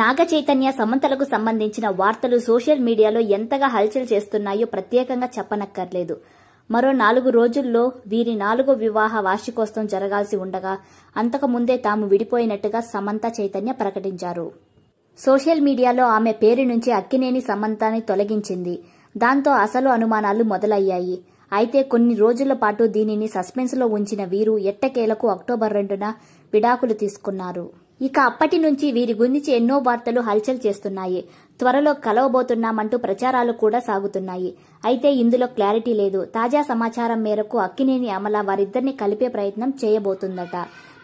నాగచైతన్య సమంతలకు సంబంధించిన వార్తలు సోషల్ మీడియాలో ఎంతగా హల్చల్ చేస్తున్నాయో ప్రత్యేకంగా చెప్పనక్కర్లేదు మరో నాలుగు రోజుల్లో వీరి నాలుగో వివాహ వార్షికోత్సవం జరగాల్సి ఉండగా అంతకుముందే తాము విడిపోయినట్టుగా సమంత చైతన్య ప్రకటించారు సోషల్ మీడియాలో ఆమె పేరు నుంచి అక్కినేని సమంతాని తొలగించింది దాంతో అసలు అనుమానాలు మొదలయ్యాయి అయితే కొన్ని రోజుల పాటు దీనిని సస్పెన్స్లో ఉంచిన వీరు ఎట్టకేలకు అక్టోబర్ రెండున విడాకులు తీసుకున్నారు ఇక అప్పటి నుంచి వీరి గురించి ఎన్నో వార్తలు హల్చల్ చేస్తున్నాయి త్వరలో కలవబోతున్నామంటూ ప్రచారాలు కూడా సాగుతున్నాయి అయితే ఇందులో క్లారిటీ లేదు తాజా సమాచారం మేరకు అక్కినేని అమల వారిద్దరిని కలిపే ప్రయత్నం చేయబోతుందట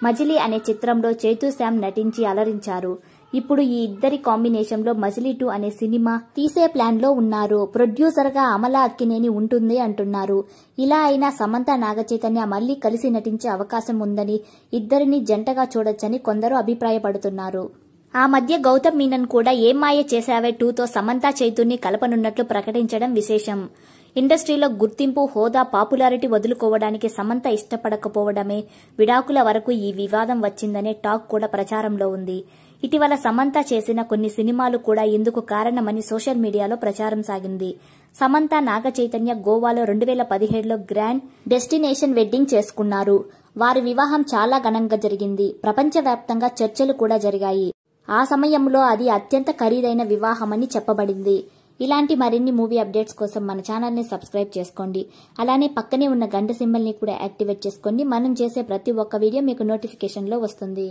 మజిలీ అనే చిత్రంలో చేతు శ్యామ్ నటించి అలరించారు ఇప్పుడు ఈ ఇద్దరి కాంబినేషన్లో మజిలీ టూ అనే సినిమా తీసే ప్లాన్లో ఉన్నారు ప్రొడ్యూసర్గా అమల అక్కినేని ఉంటుంది అంటున్నారు ఇలా అయినా సమంత నాగచైతన్య మళ్లీ కలిసి నటించే అవకాశం ఉందని ఇద్దరిని జంటగా చూడొచ్చని కొందరు అభిప్రాయపడుతున్నారు ఆ మధ్య గౌతమ్ మీనన్ కూడా ఏం మాయ చేశావే టూతో సమంత చైతుని కలపనున్నట్లు ప్రకటించడం విశేషం ఇండస్ట్రీలో గుర్తింపు హోదా పాపులారిటీ వదులుకోవడానికి సమంత ఇష్టపడకపోవడమే విడాకుల వరకు ఈ వివాదం వచ్చిందనే టాక్ కూడా ప్రచారంలో ఉంది ఇటీవల సమంత చేసిన కొన్ని సినిమాలు కూడా ఇందుకు కారణమని సోషల్ మీడియాలో ప్రచారం సాగింది సమంత నాగ చైతన్య గోవాలో రెండు వేల పదిహేడులో గ్రాండ్ డెస్టినేషన్ వెడ్డింగ్ చేసుకున్నారు వారి వివాహం చాలా ఘనంగా జరిగింది ప్రపంచవ్యాప్తంగా చర్చలు కూడా జరిగాయి ఆ సమయంలో అది అత్యంత ఖరీదైన వివాహమని చెప్పబడింది ఇలాంటి మరిన్ని మూవీ అప్డేట్స్ కోసం మన ఛానల్ని సబ్స్క్రైబ్ చేసుకోండి అలానే పక్కనే ఉన్న గంట సింబల్ని కూడా యాక్టివేట్ చేసుకోండి మనం చేసే ప్రతి ఒక్క వీడియో మీకు నోటిఫికేషన్లో వస్తుంది